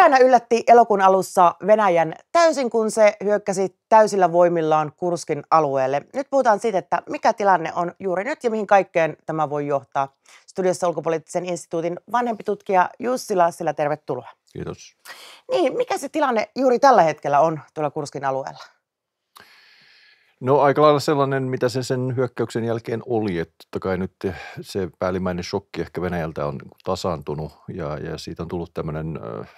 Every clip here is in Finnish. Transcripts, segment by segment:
Ukraina yllätti elokuun alussa Venäjän täysin, kun se hyökkäsi täysillä voimillaan Kurskin alueelle. Nyt puhutaan siitä, että mikä tilanne on juuri nyt ja mihin kaikkeen tämä voi johtaa. Studiossa Ulkopoliittisen instituutin vanhempi tutkija Jussi Lassila, tervetuloa. Kiitos. Niin, mikä se tilanne juuri tällä hetkellä on tuolla Kurskin alueella? No aika lailla sellainen, mitä se sen hyökkäyksen jälkeen oli, että totta kai nyt se päällimmäinen shokki ehkä Venäjältä on tasaantunut ja, ja siitä on tullut tämmöinen äh,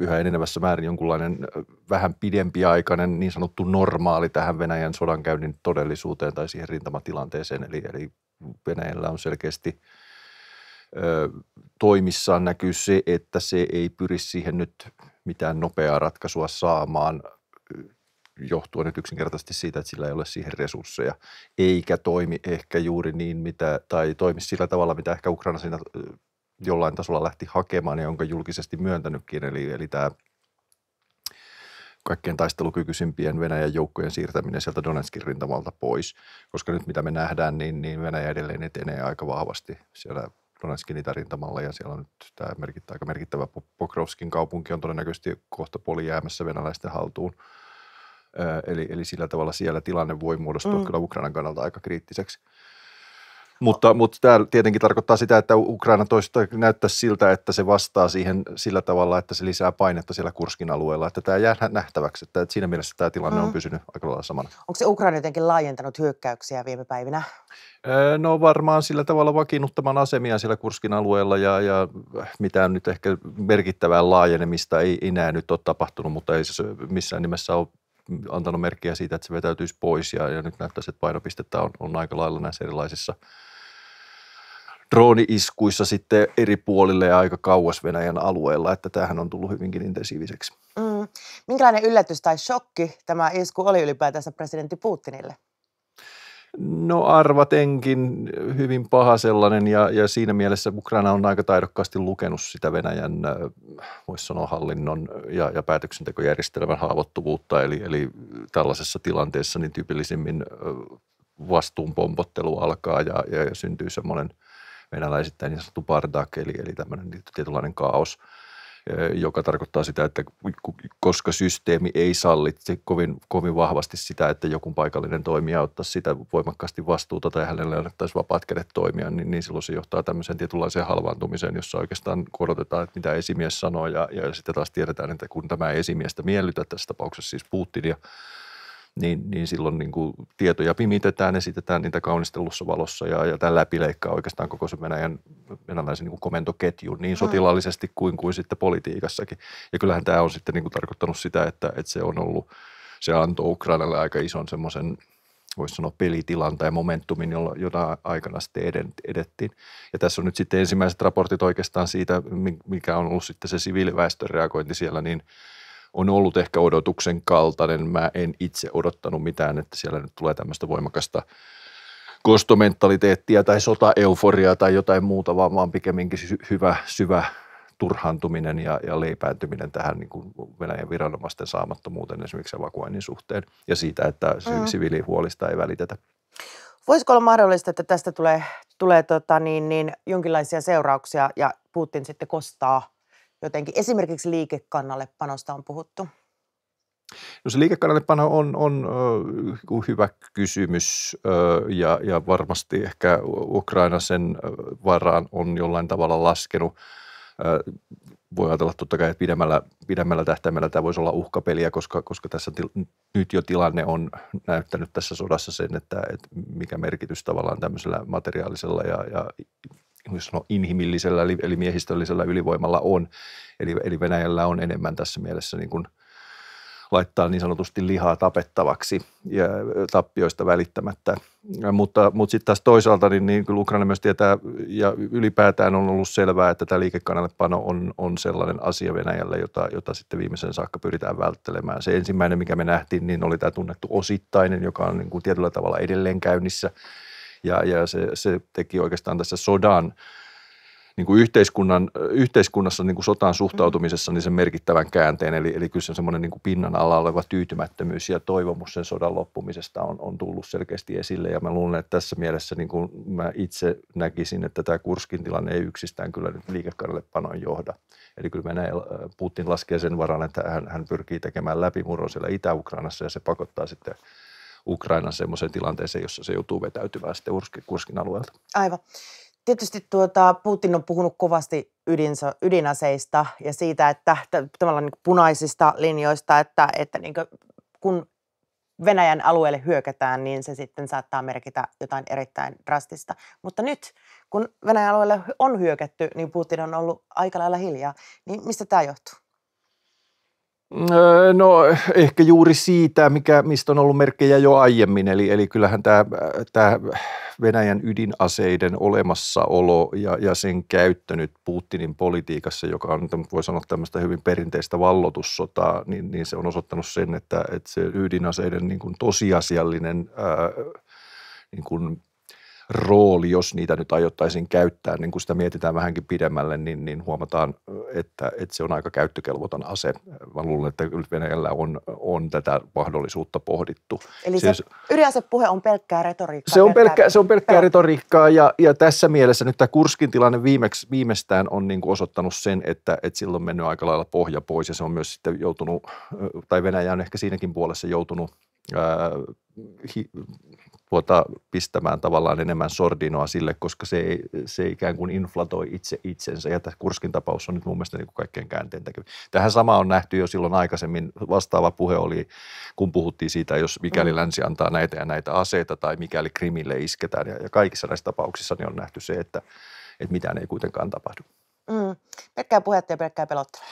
yhä enenevässä määrin jonkunlainen vähän pidempiaikainen niin sanottu normaali tähän Venäjän sodankäynnin todellisuuteen tai siihen rintamatilanteeseen. Eli, eli Venäjällä on selkeästi ö, toimissaan näkyy se, että se ei pyri siihen nyt mitään nopeaa ratkaisua saamaan johtuen nyt yksinkertaisesti siitä, että sillä ei ole siihen resursseja, eikä toimi ehkä juuri niin, mitä, tai toimi sillä tavalla, mitä ehkä Ukraina siinä jollain tasolla lähti hakemaan ja jonka julkisesti myöntänytkin. Eli, eli tämä kaikkein taistelukykyisimpien Venäjän joukkojen siirtäminen sieltä Donetskin rintamalta pois, koska nyt mitä me nähdään, niin, niin Venäjä edelleen etenee aika vahvasti siellä Donetskin itärintamalla ja siellä on nyt tämä merkittävä, aika merkittävä Pokrovskin kaupunki on todennäköisesti kohta puoli jäämässä venäläisten haltuun. Eli, eli sillä tavalla siellä tilanne voi muodostua mm. kyllä Ukrainan kannalta aika kriittiseksi. Mutta, mutta tämä tietenkin tarkoittaa sitä, että Ukraina toista näyttää siltä, että se vastaa siihen sillä tavalla, että se lisää painetta siellä Kurskin alueella. Että tämä jää nähtäväksi, että siinä mielessä tämä tilanne mm. on pysynyt aika lailla samana. Onko se Ukraina jotenkin laajentanut hyökkäyksiä viime päivinä? Öö, no varmaan sillä tavalla vakiinnuttamaan asemia siellä Kurskin alueella ja, ja mitään nyt ehkä merkittävää laajenemista ei enää nyt ole tapahtunut, mutta ei se missään nimessä ole antanut merkkiä siitä, että se vetäytyisi pois ja, ja nyt näyttäisi, että painopistettä on, on aika lailla näissä erilaisissa – drooniiskuissa iskuissa sitten eri puolille ja aika kauas Venäjän alueella, että tämähän on tullut hyvinkin intensiiviseksi. Mm. Minkälainen yllätys tai shokki tämä isku oli ylipäätänsä presidentti Putinille? No arvatenkin hyvin paha sellainen ja, ja siinä mielessä Ukraina on aika taidokkaasti lukenut sitä Venäjän, äh, voisi sanoa hallinnon ja, ja päätöksentekojärjestelmän haavoittuvuutta. Eli, eli tällaisessa tilanteessa niin tyypillisimmin äh, vastuun pompottelu alkaa ja, ja, ja syntyy semmoinen – venäläisittäin niin sanottu bardak, eli, eli tämmöinen niin tietynlainen kaos joka tarkoittaa sitä, että koska systeemi ei sallitse kovin, kovin vahvasti sitä, että joku paikallinen toimija ottaa sitä voimakkaasti vastuuta tai hänelle annettaisiin vapaat kädet toimia, niin, niin silloin se johtaa tämmöiseen tietynlaiseen halvaantumiseen, jossa oikeastaan korotetaan, että mitä esimies sanoo ja, ja sitten taas tiedetään, että kun tämä esimiestä miellytä tässä tapauksessa siis Putinia, niin, niin silloin niin kuin tietoja pimitetään, esitetään niitä kaunistelussa valossa ja, ja tämä läpileikkaa oikeastaan koko se Venäjän, venäläisen niin kuin komentoketjun niin mm. sotilaallisesti kuin, kuin sitten politiikassakin. Ja kyllähän tämä on sitten niin kuin tarkoittanut sitä, että, että se on ollut, se antoi Ukrainalle aika ison semmoisen voisi sanoa pelitilan tai momentumin, jolla, jota aikana sitten edettiin. Ja tässä on nyt sitten ensimmäiset raportit oikeastaan siitä, mikä on ollut sitten se siviiliväestön reagointi siellä, niin – on ollut ehkä odotuksen kaltainen. Mä en itse odottanut mitään, että siellä nyt tulee tämmöistä voimakasta kostomentaliteettia tai sotaeuforiaa tai jotain muuta, vaan, vaan pikemminkin hyvä, syvä turhaantuminen ja, ja leipääntyminen tähän niin kuin Venäjän viranomaisten saamattomuuteen esimerkiksi evakuoinnin suhteen ja siitä, että mm. siviilihuolista ei välitetä. Voisiko olla mahdollista, että tästä tulee, tulee tota niin, niin, jonkinlaisia seurauksia ja Putin sitten kostaa jotenkin esimerkiksi liikekannalle panosta on puhuttu? No se liikekannallepano on, on äh, hyvä kysymys ja, ja varmasti ehkä Ukraina sen varaan on jollain tavalla laskenut. voi ajatella totta kai, että pidemmällä, pidemmällä tähtäimellä tämä voisi olla uhkapeliä, koska, koska tässä til, nyt jo tilanne on näyttänyt tässä sodassa sen, että, että mikä merkitys tavallaan tämmöisellä materiaalisella ja, ja jos inhimillisellä eli miehistöllisellä ylivoimalla on. Eli, eli Venäjällä on enemmän tässä mielessä niin kuin laittaa niin sanotusti lihaa tapettavaksi ja tappioista välittämättä. Mutta, mutta sitten taas toisaalta niin, niin kyllä Ukraina myös tietää ja ylipäätään on ollut selvää, että tämä liikekannallepano on, on sellainen asia Venäjällä, jota, jota sitten viimeisen saakka pyritään välttelemään. Se ensimmäinen, mikä me nähtiin, niin oli tämä tunnettu osittainen, joka on niin kuin tietyllä tavalla edelleen käynnissä – ja, ja se, se teki oikeastaan tässä sodan niin kuin yhteiskunnan, yhteiskunnassa niin kuin sotaan suhtautumisessa niin sen merkittävän käänteen. Eli, eli kyllä se semmoinen niin pinnan alla oleva tyytymättömyys ja toivomus sen sodan loppumisesta on, on tullut selkeästi esille. Ja mä luulen, että tässä mielessä niin kuin mä itse näkisin, että tämä Kurskin tilanne ei yksistään kyllä nyt liikekarille panon johda. Eli kyllä näin, äh, Putin laskee sen varalle, että hän, hän pyrkii tekemään läpimurron siellä Itä-Ukrainassa ja se pakottaa sitten – Ukrainan semmoiseen tilanteeseen, jossa se joutuu vetäytymään sitten Kurskin alueelta. Aivan. Tietysti tuota, Putin on puhunut kovasti ydinsa, ydinaseista ja siitä, että tavallaan niin punaisista linjoista, että, että niin kuin, kun Venäjän alueelle hyökätään, niin se sitten saattaa merkitä jotain erittäin drastista. Mutta nyt, kun Venäjän alueelle on hyökätty, niin Putin on ollut aika lailla hiljaa. Niin mistä tämä johtuu? Öö, no ehkä juuri siitä, mikä, mistä on ollut merkkejä jo aiemmin, eli, eli kyllähän tämä, tämä Venäjän ydinaseiden olemassaolo ja, ja sen käyttö nyt Putinin politiikassa, joka on voi sanoa tämmöistä hyvin perinteistä vallotussotaa, niin, niin se on osoittanut sen, että, että se ydinaseiden niin kuin tosiasiallinen ää, öö, niin kuin rooli, jos niitä nyt aiottaisiin käyttää, niin kun sitä mietitään vähänkin pidemmälle, niin, niin huomataan, että, että se on aika käyttökelvoton ase. Mä luulen, että Venäjällä on, on tätä mahdollisuutta pohdittu. Eli siis, se puhe on pelkkää retoriikkaa. Se on pelkkää, pelkkää, se on pelkkää pelkkä. retoriikkaa ja, ja tässä mielessä nyt tämä Kurskin tilanne viimeksi, viimeistään on niin kuin osoittanut sen, että, että silloin on mennyt aika lailla pohja pois ja se on myös sitten joutunut, tai Venäjä on ehkä siinäkin puolessa joutunut ää, hi, tuota, pistämään tavallaan enemmän sordinoa sille, koska se, ei, se ikään kuin inflatoi itse itsensä. Ja tämä Kurskin tapaus on nyt mun mielestä niin kuin kaikkein käänteen tekevä. Tähän sama on nähty jo silloin aikaisemmin. Vastaava puhe oli, kun puhuttiin siitä, jos mikäli mm. länsi antaa näitä ja näitä aseita tai mikäli krimille isketään. Ja, ja kaikissa näissä tapauksissa niin on nähty se, että, että mitään ei kuitenkaan tapahdu. Mm. Pelkkää puhetta ja pelkkää pelottelua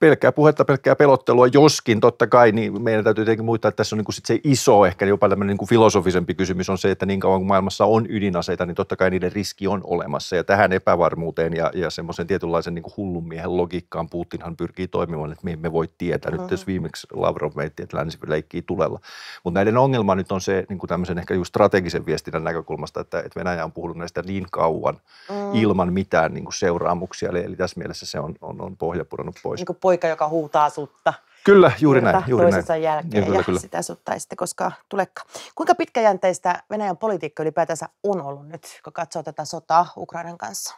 pelkkää puhetta, pelkkää pelottelua, joskin totta kai, niin meidän täytyy tietenkin muistaa, että tässä on niin kuin sit se iso, ehkä jopa tämmöinen niin kuin filosofisempi kysymys on se, että niin kauan kuin maailmassa on ydinaseita, niin totta kai niiden riski on olemassa. Ja tähän epävarmuuteen ja, ja semmoisen tietynlaisen niin kuin hullun miehen logiikkaan Putinhan pyrkii toimimaan, että me emme voi tietää. Nyt jos viimeksi Lavrov meitti, että länsi leikkii tulella. Mutta näiden ongelma nyt on se niin kuin tämmöisen ehkä just strategisen viestinnän näkökulmasta, että, että Venäjä on puhunut näistä niin kauan mm. ilman mitään niin kuin seuraamuksia. Eli, eli tässä mielessä se on, on, on pohja pudonnut pois. Niin poika, joka huutaa sutta. Kyllä, juuri näin. Juuri toisensa näin. jälkeen niin, kyllä, ja kyllä. sitä sutta ei sitten koskaan tulekaan. Kuinka pitkäjänteistä Venäjän politiikka ylipäätänsä on ollut nyt, kun katsoo tätä sotaa Ukrainan kanssa?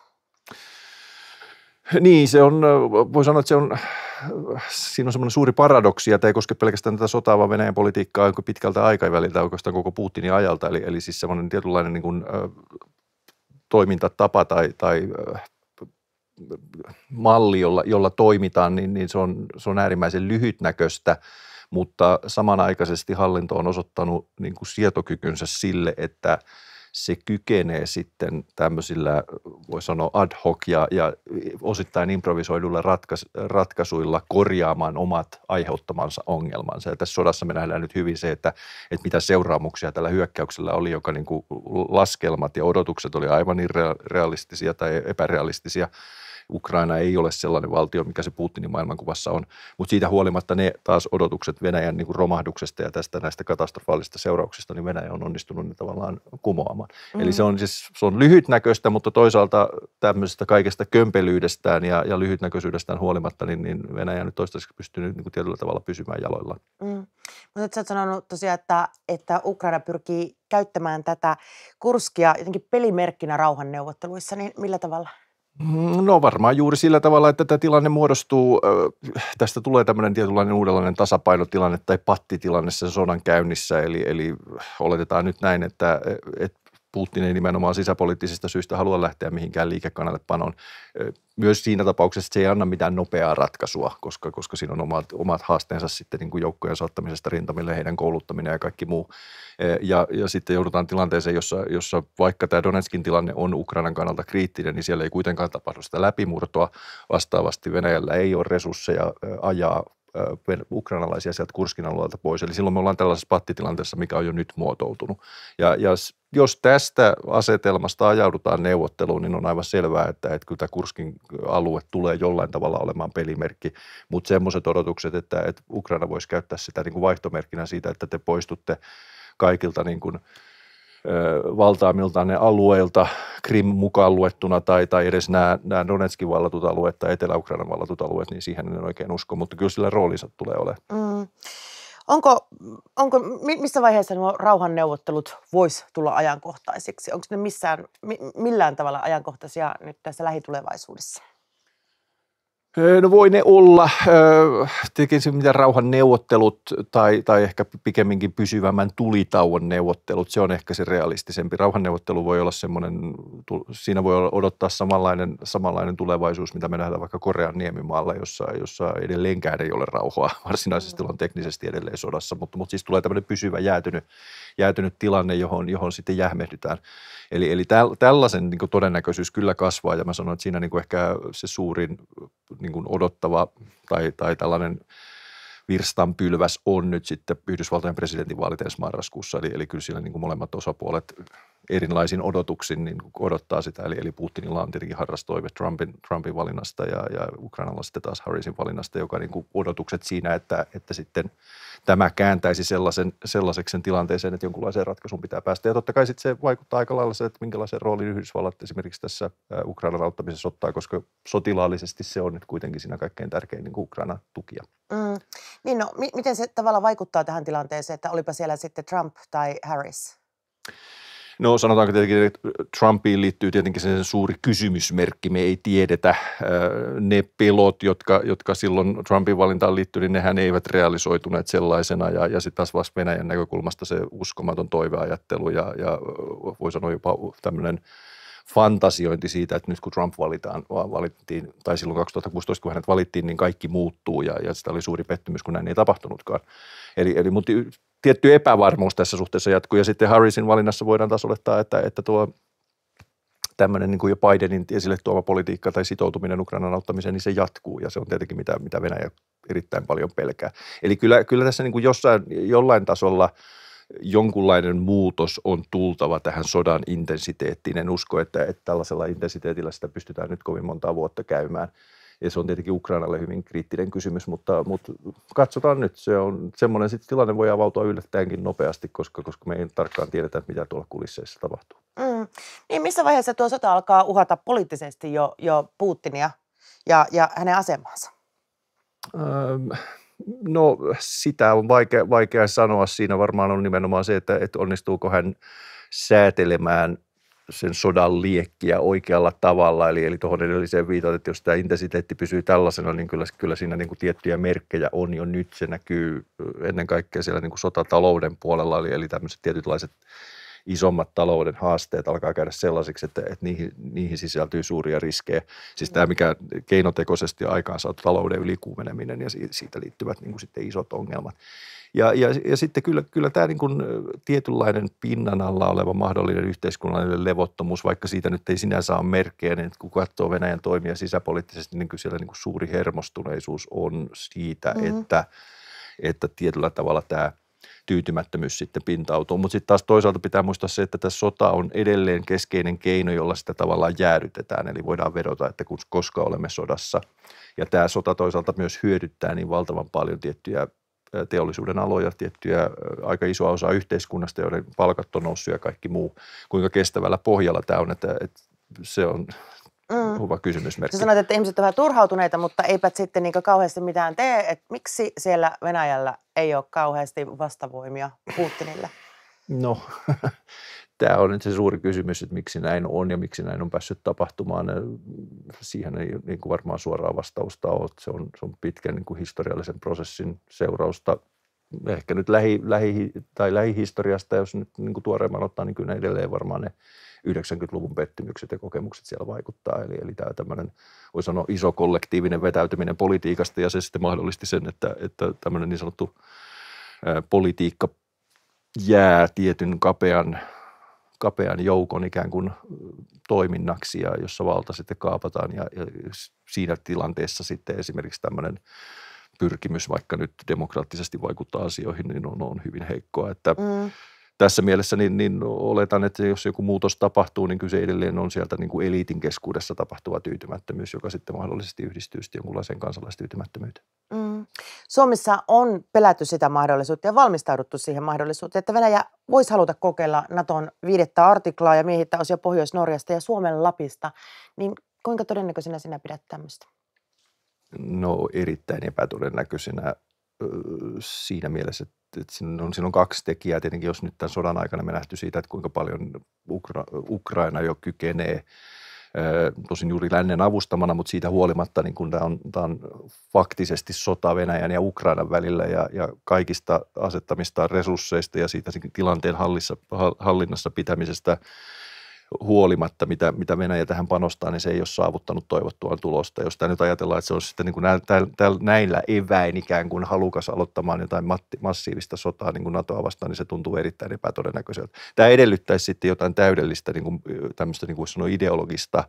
Niin, se on, voi sanoa, että se on, siinä on semmoinen suuri paradoksi, että ei koske pelkästään tätä sotaa, vaan Venäjän politiikkaa pitkältä aikaväliltä, oikeastaan koko Putinin ajalta, eli, eli siis semmoinen tietynlainen niin kuin, toimintatapa tai, tai malli, jolla, jolla toimitaan, niin, niin se, on, se on äärimmäisen lyhytnäköistä, mutta samanaikaisesti hallinto on osoittanut niin kuin sietokykynsä sille, että se kykenee sitten tämmöisillä, voi sanoa ad hoc ja, ja osittain improvisoidulla ratkaisuilla, ratkaisuilla korjaamaan omat aiheuttamansa ongelmansa. Ja tässä sodassa me nähdään nyt hyvin se, että, että mitä seuraamuksia tällä hyökkäyksellä oli, joka niin kuin laskelmat ja odotukset oli aivan irrealistisia tai epärealistisia – Ukraina ei ole sellainen valtio, mikä se Putinin maailmankuvassa on. Mutta siitä huolimatta ne taas odotukset Venäjän niin kuin romahduksesta ja tästä näistä katastrofaalisista seurauksista, niin Venäjä on onnistunut ne tavallaan kumoamaan. Mm. Eli se on siis se on lyhytnäköistä, mutta toisaalta tämmöisestä kaikesta kömpelyydestään ja, ja lyhytnäköisyydestään huolimatta, niin, niin Venäjä nyt toistaiseksi pystynyt niin kuin tietyllä tavalla pysymään jaloillaan. Mm. Mutta sä oot sanonut tosiaan, että, että Ukraina pyrkii käyttämään tätä Kurskia jotenkin pelimerkkinä rauhanneuvotteluissa, niin millä tavalla – Mm, no varmaan juuri sillä tavalla, että tämä tilanne muodostuu, tästä tulee tämmöinen tietynlainen uudenlainen tasapainotilanne tai pattitilanne sen sodan käynnissä, eli, eli oletetaan nyt näin, että, että Putin ei nimenomaan sisäpoliittisista syistä halua lähteä mihinkään liikekanalle panon. Myös siinä tapauksessa, se ei anna mitään nopeaa ratkaisua, koska, koska siinä on omat, omat haasteensa sitten niin kuin joukkojen saattamisesta rintamille, heidän kouluttaminen ja kaikki muu. Ja, ja sitten joudutaan tilanteeseen, jossa, jossa vaikka tämä Donetskin tilanne on Ukrainan kannalta kriittinen, niin siellä ei kuitenkaan tapahdu sitä läpimurtoa. Vastaavasti Venäjällä ei ole resursseja ajaa ukrainalaisia sieltä Kurskin alueelta pois. Eli silloin me ollaan tällaisessa pattitilanteessa, mikä on jo nyt muotoutunut. Ja, ja jos tästä asetelmasta ajaudutaan neuvotteluun, niin on aivan selvää, että, että kyllä tämä Kurskin alue tulee jollain tavalla olemaan pelimerkki, mutta semmoiset odotukset, että, että Ukraina voisi käyttää sitä niin kuin vaihtomerkkinä siitä, että te poistutte kaikilta niin kuin – valtaamilta ne alueilta, Krim mukaan luettuna tai, tai edes nämä, nämä Donetskin vallatut alueet tai Etelä-Ukrainan vallatut alueet, niin siihen en oikein usko, mutta kyllä sillä roolinsa tulee olemaan. Mm. Onko, onko, missä vaiheessa nuo rauhanneuvottelut vois tulla ajankohtaisiksi? Onko ne missään, millään tavalla ajankohtaisia nyt tässä lähitulevaisuudessa? No voi ne olla, tietenkin mitä rauhan neuvottelut tai, tai ehkä pikemminkin pysyvämmän tulitauon neuvottelut, se on ehkä se realistisempi. Rauhanneuvottelu voi olla semmoinen, siinä voi odottaa samanlainen, samanlainen tulevaisuus, mitä me nähdään vaikka Korean niemimaalla, jossa, jossa edelleenkään ei ole rauhaa. Varsinaisesti on teknisesti edelleen sodassa, mutta, mutta siis tulee tämmöinen pysyvä jäätynyt jäätynyt tilanne, johon, johon sitten jähmehdytään. Eli, eli täl, tällaisen niin kuin todennäköisyys kyllä kasvaa ja mä sanon, että siinä niin kuin ehkä se suurin niin kuin odottava tai, tai tällainen virstanpylväs on nyt sitten Yhdysvaltain presidentinvaalit ensi marraskuussa. Eli, eli kyllä siellä niin kuin molemmat osapuolet erilaisin odotuksin niin odottaa sitä. Eli, eli Putinilla on tietenkin harrastoive Trumpin, Trumpin valinnasta ja, ja Ukrainalla sitten taas Harrisin valinnasta, joka niin kuin odotukset siinä, että, että sitten – tämä kääntäisi sellaisen, sellaiseksi sen tilanteeseen, että jonkunlaiseen ratkaisuun pitää päästä. Ja totta kai sitten se vaikuttaa aika lailla se, että minkälaisen roolin Yhdysvallat esimerkiksi tässä Ukrainan auttamisessa ottaa, koska sotilaallisesti se on nyt kuitenkin siinä kaikkein tärkein niin Ukraina tukia. Mm. Niin no, mi- miten se tavallaan vaikuttaa tähän tilanteeseen, että olipa siellä sitten Trump tai Harris? No sanotaanko tietenkin, että Trumpiin liittyy tietenkin sen suuri kysymysmerkki. Me ei tiedetä äh, ne pelot, jotka, jotka silloin Trumpin valintaan liittyy, niin nehän eivät realisoituneet sellaisena. Ja, ja sitten taas vasta Venäjän näkökulmasta se uskomaton toiveajattelu ja, ja äh, voi sanoa jopa tämmöinen fantasiointi siitä, että nyt kun Trump valitaan, valittiin, tai silloin 2016, kun hänet valittiin, niin kaikki muuttuu ja, ja sitä oli suuri pettymys, kun näin ei tapahtunutkaan. Eli, eli mutta tietty epävarmuus tässä suhteessa jatkuu. Ja sitten Harrisin valinnassa voidaan taas olettaa, että, että tuo tämmöinen niin kuin jo Bidenin esille tuoma politiikka tai sitoutuminen Ukrainan auttamiseen, niin se jatkuu ja se on tietenkin mitä, mitä Venäjä erittäin paljon pelkää. Eli kyllä, kyllä tässä niin kuin jossain, jollain tasolla jonkunlainen muutos on tultava tähän sodan intensiteettiin. En usko, että, että tällaisella intensiteetillä sitä pystytään nyt kovin monta vuotta käymään – ja se on tietenkin Ukrainalle hyvin kriittinen kysymys, mutta, mutta katsotaan nyt. Se on semmoinen sit tilanne voi avautua yllättäenkin nopeasti, koska, koska me ei tarkkaan tiedetä, mitä tuolla kulisseissa tapahtuu. Mm. Niin missä vaiheessa tuo sota alkaa uhata poliittisesti jo, jo Putinia ja, ja hänen asemaansa? Ähm. No sitä on vaikea, vaikea sanoa. Siinä varmaan on nimenomaan se, että, että onnistuuko hän säätelemään sen sodan liekkiä oikealla tavalla. Eli, eli tuohon edelliseen viitaten, että jos tämä intensiteetti pysyy tällaisena, niin kyllä, kyllä siinä niin kuin tiettyjä merkkejä on jo nyt. Se näkyy ennen kaikkea siellä niin kuin sotatalouden puolella, eli, eli tämmöiset tietynlaiset isommat talouden haasteet alkaa käydä sellaisiksi, että, että niihin, niihin sisältyy suuria riskejä. Siis tämä, mikä keinotekoisesti aikaan saa talouden ylikuumeneminen ja siitä liittyvät niin kuin sitten isot ongelmat. Ja, ja, ja sitten kyllä, kyllä tämä niin kuin tietynlainen pinnan alla oleva mahdollinen yhteiskunnallinen levottomuus, vaikka siitä nyt ei sinänsä ole merkkejä, niin kun katsoo Venäjän toimia sisäpoliittisesti, niin kyllä siellä niin kuin suuri hermostuneisuus on siitä, mm-hmm. että, että tietyllä tavalla tämä – tyytymättömyys sitten pintautuu. Mutta sitten taas toisaalta pitää muistaa se, että tässä sota on edelleen keskeinen keino, jolla sitä tavallaan jäädytetään. Eli voidaan vedota, että kun koska olemme sodassa. Ja tämä sota toisaalta myös hyödyttää niin valtavan paljon tiettyjä teollisuuden aloja, tiettyjä aika isoa osaa yhteiskunnasta, joiden palkat on noussut ja kaikki muu. Kuinka kestävällä pohjalla tämä on, että, että se on mm. hyvä kysymysmerkki. Sä sanoit, että ihmiset ovat turhautuneita, mutta eipä sitten niin kauheasti mitään tee. Et miksi siellä Venäjällä ei ole kauheasti vastavoimia Putinille? No, tämä on nyt se suuri kysymys, että miksi näin on ja miksi näin on päässyt tapahtumaan. Siihen ei niin kuin varmaan suoraa vastausta ole. Se on, se on pitkän niin kuin historiallisen prosessin seurausta. Ehkä nyt lähi, lähi, tai lähihistoriasta, jos nyt niin kuin tuoreemman ottaa, niin kyllä edelleen varmaan ne 90-luvun pettymykset ja kokemukset siellä vaikuttaa. Eli, eli tämä tämmöinen, voi sanoa, iso kollektiivinen vetäytyminen politiikasta ja se sitten mahdollisti sen, että, että tämmöinen niin sanottu politiikka jää tietyn kapean kapean joukon ikään kuin toiminnaksi, ja jossa valta sitten kaapataan ja, ja siinä tilanteessa sitten esimerkiksi tämmöinen pyrkimys vaikka nyt demokraattisesti vaikuttaa asioihin, niin on, on hyvin heikkoa, että mm tässä mielessä niin, niin oletan, että jos joku muutos tapahtuu, niin kyse edelleen on sieltä niin kuin eliitin keskuudessa tapahtuva tyytymättömyys, joka sitten mahdollisesti yhdistyy sitten jonkunlaiseen kansalaistyytymättömyyteen. Mm. Suomessa on pelätty sitä mahdollisuutta ja valmistauduttu siihen mahdollisuuteen, että Venäjä voisi haluta kokeilla Naton viidettä artiklaa ja miehittää osia Pohjois-Norjasta ja Suomen Lapista. Niin kuinka todennäköisenä sinä pidät tämmöistä? No erittäin epätodennäköisenä siinä mielessä, että että siinä, on, siinä on kaksi tekijää. Tietenkin jos nyt tämän sodan aikana me nähty siitä, että kuinka paljon Ukra, Ukraina jo kykenee tosin juuri lännen avustamana, mutta siitä huolimatta niin kun tämä, on, tämä on faktisesti sota Venäjän ja Ukrainan välillä ja, ja kaikista asettamista resursseista ja siitä tilanteen hallissa, hallinnassa pitämisestä huolimatta, mitä, mitä Venäjä tähän panostaa, niin se ei ole saavuttanut toivottua tulosta. Jos tämä nyt ajatellaan, että se on sitten niin kuin nä, täl, näillä eväin ikään kuin halukas aloittamaan jotain matti, massiivista sotaa niin kuin NATOa vastaan, niin se tuntuu erittäin epätodennäköiseltä. Tämä edellyttäisi sitten jotain täydellistä niin kuin, tämmöistä niin kuin sanoi, ideologista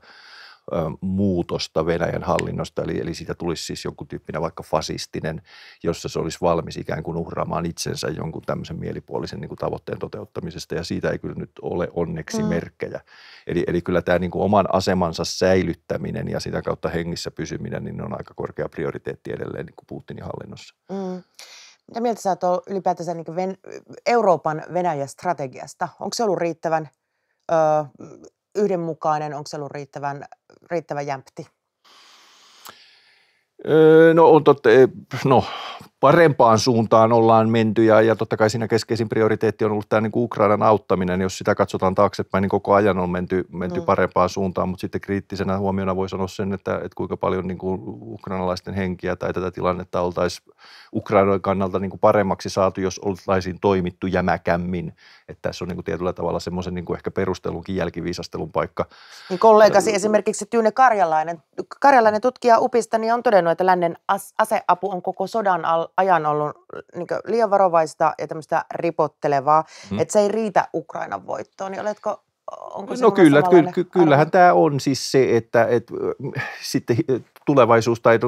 muutosta Venäjän hallinnosta, eli, eli siitä tulisi siis joku tyyppinen vaikka fasistinen, jossa se olisi valmis ikään kuin uhraamaan itsensä jonkun tämmöisen mielipuolisen niin kuin tavoitteen toteuttamisesta, ja siitä ei kyllä nyt ole onneksi mm. merkkejä. Eli, eli kyllä tämä niin kuin oman asemansa säilyttäminen ja sitä kautta hengissä pysyminen, niin on aika korkea prioriteetti edelleen niin kuin Putinin hallinnossa. Mm. Mitä mieltä sä oot ylipäätänsä niin Ven- Euroopan Venäjän strategiasta? Onko se ollut riittävän ö, yhdenmukainen, onko se ollut riittävän, riittävän jämpti? Öö, no on totta, no parempaan suuntaan ollaan menty ja, ja totta kai siinä keskeisin prioriteetti on ollut tämä niin kuin Ukrainan auttaminen. Jos sitä katsotaan taaksepäin, niin koko ajan on menty, menty mm. parempaan suuntaan, mutta sitten kriittisenä huomiona voi sanoa sen, että, että kuinka paljon niin kuin ukrainalaisten henkiä tai tätä tilannetta oltaisiin Ukrainan kannalta niin kuin paremmaksi saatu, jos oltaisiin toimittu jämäkämmin. Että tässä on niin kuin tietyllä tavalla semmoisen niin kuin ehkä perustelunkin jälkiviisastelun paikka. Niin kollegasi esimerkiksi Tyyne Karjalainen, Karjalainen tutkija UPista niin on todennut, että lännen aseapu on koko sodan al- ajan ollut niin liian varovaista ja tämmöistä ripottelevaa, hmm. että se ei riitä Ukrainan voittoon, niin oletko Onko no kyllä, ky- ky- kyllähän tämä on siis se, että et, sitten tulevaisuus tai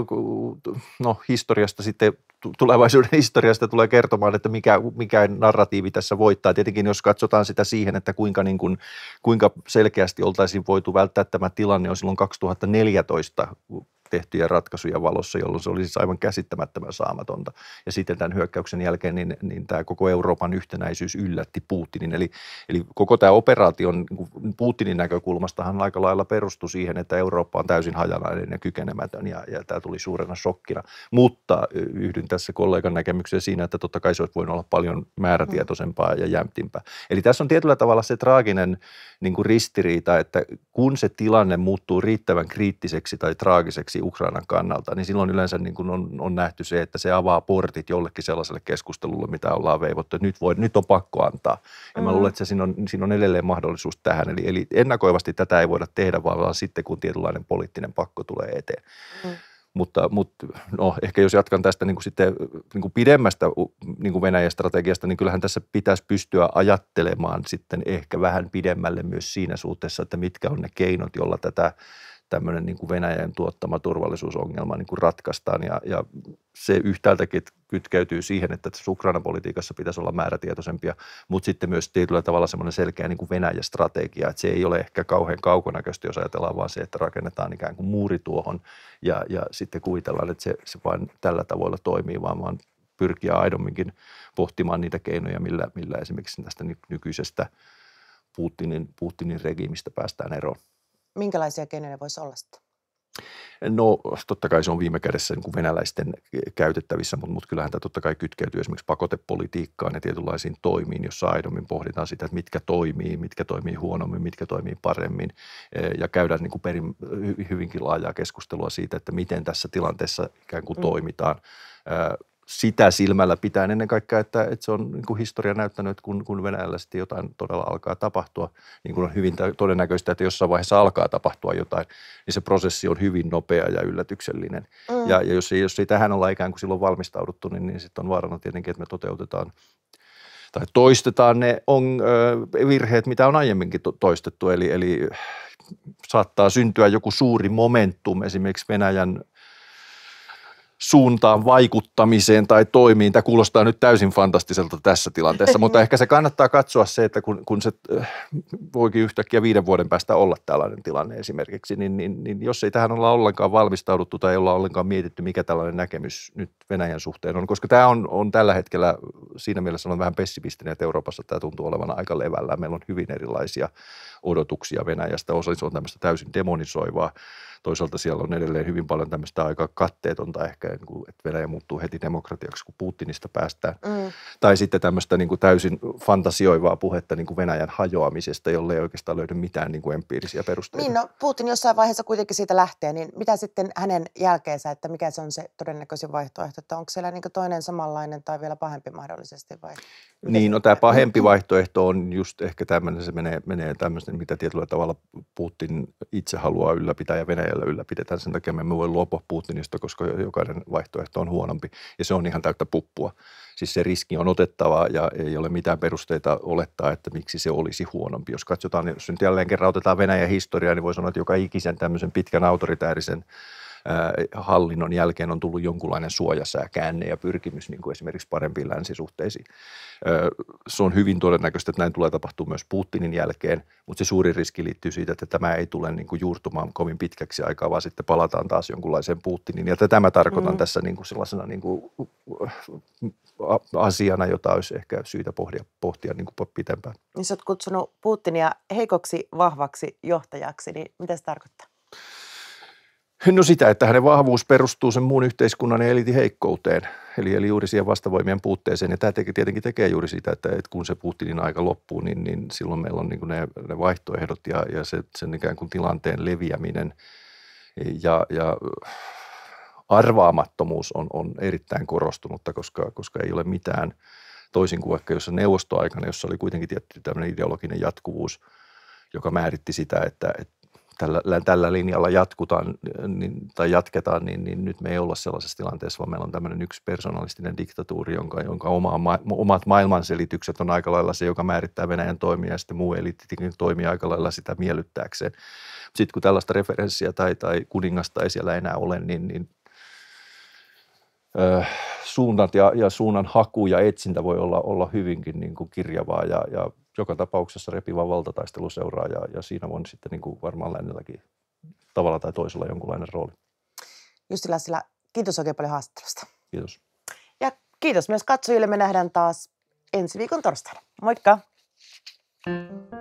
no, historiasta sitten, tulevaisuuden historiasta tulee kertomaan, että mikä, mikä narratiivi tässä voittaa. Tietenkin jos katsotaan sitä siihen, että kuinka, niin kuin, kuinka selkeästi oltaisiin voitu välttää tämä tilanne on silloin 2014 tehtyjä ratkaisuja valossa, jolloin se oli siis aivan käsittämättömän saamatonta. Ja sitten tämän hyökkäyksen jälkeen niin, niin tämä koko Euroopan yhtenäisyys yllätti Putinin. Eli, eli koko tämä operaation niin Putinin näkökulmastahan aika lailla perustui siihen, että Eurooppa on täysin hajanainen ja kykenemätön ja, ja tämä tuli suurena shokkina. Mutta yhdyn tässä kollegan näkemykseen siinä, että totta kai se olisi voinut olla paljon määrätietoisempaa ja jämtimpää. Eli tässä on tietyllä tavalla se traaginen niin kuin ristiriita, että kun se tilanne muuttuu riittävän kriittiseksi tai traagiseksi, intressi Ukrainan kannalta, niin silloin yleensä niin kuin on, on nähty se, että se avaa portit jollekin sellaiselle keskustelulle, mitä ollaan veivottu, että nyt, voi, nyt on pakko antaa. Ja mä mm. luulen, että se siinä, on, siinä on edelleen mahdollisuus tähän. Eli, eli ennakoivasti tätä ei voida tehdä, vaan sitten kun tietynlainen poliittinen pakko tulee eteen. Mm. Mutta, mutta no, ehkä jos jatkan tästä niin kuin sitten, niin kuin pidemmästä niin kuin Venäjän strategiasta, niin kyllähän tässä pitäisi pystyä ajattelemaan sitten ehkä vähän pidemmälle myös siinä suhteessa, että mitkä on ne keinot, jolla tätä tämmöinen niin kuin Venäjän tuottama turvallisuusongelma niin kuin ratkaistaan. Ja, ja se yhtäältä kytkeytyy siihen, että Ukrainan politiikassa pitäisi olla määrätietoisempia, mutta sitten myös tietyllä tavalla semmoinen selkeä niin kuin Venäjä-strategia, että se ei ole ehkä kauhean kaukonäköistä, jos ajatellaan vaan se, että rakennetaan ikään kuin muuri tuohon ja, ja sitten kuvitellaan, että se, se vain tällä tavoilla toimii, vaan, vaan pyrkiä aidomminkin pohtimaan niitä keinoja, millä, millä esimerkiksi tästä nykyisestä Putinin, Putinin regiimistä päästään eroon minkälaisia keinoja ne voisi olla sitten? No totta kai se on viime kädessä niin kuin venäläisten käytettävissä, mutta, mutta kyllähän tämä totta kai kytkeytyy esimerkiksi pakotepolitiikkaan ja tietynlaisiin toimiin, jossa aidommin pohditaan sitä, että mitkä toimii, mitkä toimii huonommin, mitkä toimii paremmin. E, ja käydään niin kuin perin, hyvinkin laajaa keskustelua siitä, että miten tässä tilanteessa ikään kuin mm. toimitaan sitä silmällä pitää ennen kaikkea, että, että se on niin kuin historia näyttänyt, että kun, kun Venäjällä sitten jotain todella alkaa tapahtua, niin kuin on hyvin todennäköistä, että jossain vaiheessa alkaa tapahtua jotain, niin se prosessi on hyvin nopea ja yllätyksellinen. Mm. Ja, ja jos, ei, jos ei tähän olla ikään kuin silloin valmistauduttu, niin, niin sitten on vaarana tietenkin, että me toteutetaan tai toistetaan ne on, ö, virheet, mitä on aiemminkin to, toistettu. Eli, eli saattaa syntyä joku suuri momentum esimerkiksi Venäjän suuntaan vaikuttamiseen tai toimiin. Tämä kuulostaa nyt täysin fantastiselta tässä tilanteessa, mutta ehkä se kannattaa katsoa se, että kun, kun se äh, voikin yhtäkkiä viiden vuoden päästä olla tällainen tilanne esimerkiksi, niin, niin, niin jos ei tähän olla ollenkaan valmistauduttu tai ei olla ollenkaan mietitty, mikä tällainen näkemys nyt Venäjän suhteen on, koska tämä on, on tällä hetkellä, siinä mielessä on vähän pessimistinen, että Euroopassa tämä tuntuu olevan aika levällä. Meillä on hyvin erilaisia odotuksia Venäjästä, osa on tämmöistä täysin demonisoivaa, toisaalta siellä on edelleen hyvin paljon tämmöistä aika katteetonta ehkä kaikkea, niin kuin, että Venäjä muuttuu heti demokratiaksi, kun Putinista päästään. Mm. Tai sitten tämmöistä niin kuin täysin fantasioivaa puhetta niin kuin Venäjän hajoamisesta, jolle ei oikeastaan löydy mitään niin kuin empiirisiä perusteita. Niin, no Putin jossain vaiheessa kuitenkin siitä lähtee, niin mitä sitten hänen jälkeensä, että mikä se on se todennäköisin vaihtoehto, että onko siellä niin kuin toinen samanlainen tai vielä pahempi mahdollisesti vai? niin, no tämä pahempi vaihtoehto on just ehkä tämmöinen, se menee, menee tämmöisen, mitä tietyllä tavalla Putin itse haluaa ylläpitää ja Venäjällä ylläpidetään. Sen takia me voi luopua Putinista, koska jokainen toinen vaihtoehto on huonompi. Ja se on ihan täyttä puppua. Siis se riski on otettava ja ei ole mitään perusteita olettaa, että miksi se olisi huonompi. Jos katsotaan, niin jos nyt jälleen kerran otetaan Venäjän historiaa, niin voi sanoa, että joka ikisen tämmöisen pitkän autoritäärisen hallinnon jälkeen on tullut jonkunlainen ja käänne ja pyrkimys niin kuin esimerkiksi parempiin länsisuhteisiin. Se on hyvin todennäköistä, että näin tulee tapahtua myös Putinin jälkeen, mutta se suuri riski liittyy siitä, että tämä ei tule niin kuin juurtumaan kovin pitkäksi aikaa, vaan sitten palataan taas jonkunlaiseen Putinin. Ja tätä mä tarkoitan mm. tässä niin kuin sellaisena niin kuin asiana, jota olisi ehkä syytä pohtia, pohtia niin kuin pitempään. Niin sä oot kutsunut Putinia heikoksi, vahvaksi johtajaksi, niin mitä se tarkoittaa? No sitä, että hänen vahvuus perustuu sen muun yhteiskunnan ja elitin heikkouteen, eli, eli juuri siihen vastavoimien puutteeseen. Ja tämä tietenkin tekee juuri sitä, että, että kun se Putinin aika loppuu, niin, niin silloin meillä on niin ne, ne vaihtoehdot ja, ja se, sen ikään kuin tilanteen leviäminen ja, ja arvaamattomuus on, on erittäin korostunutta, koska, koska ei ole mitään toisin kuin vaikka jossa neuvostoaikana, jossa oli kuitenkin tietty tämmöinen ideologinen jatkuvuus, joka määritti sitä, että, että tällä, tällä linjalla jatkutaan niin, tai jatketaan, niin, niin nyt me ei olla sellaisessa tilanteessa, vaan meillä on tämmöinen yksi persoonallistinen diktatuuri, jonka, jonka oma, ma, omat maailmanselitykset on aika lailla se, joka määrittää Venäjän toimia ja sitten muu eliittikin toimii aika lailla sitä miellyttääkseen. Sitten kun tällaista referenssiä tai, tai kuningasta ei siellä enää ole, niin, niin suunnat ja, ja suunnan haku ja etsintä voi olla, olla hyvinkin niin kuin kirjavaa ja, ja joka tapauksessa repivä valtataistelu seuraa ja, ja siinä on sitten niin kuin varmaan lännelläkin tavalla tai toisella jonkunlainen rooli. Justi Lassila, kiitos oikein paljon haastattelusta. Kiitos. Ja kiitos myös katsojille. Me nähdään taas ensi viikon torstaina. Moikka! thank you